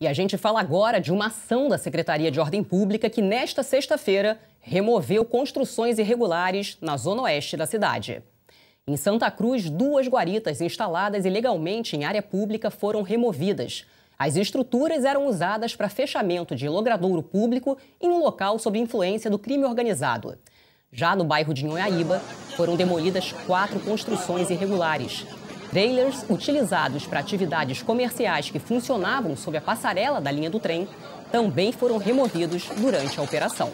E a gente fala agora de uma ação da Secretaria de Ordem Pública que, nesta sexta-feira, removeu construções irregulares na zona oeste da cidade. Em Santa Cruz, duas guaritas instaladas ilegalmente em área pública foram removidas. As estruturas eram usadas para fechamento de logradouro público em um local sob influência do crime organizado. Já no bairro de Nhoiaíba, foram demolidas quatro construções irregulares. Trailers utilizados para atividades comerciais que funcionavam sob a passarela da linha do trem também foram removidos durante a operação.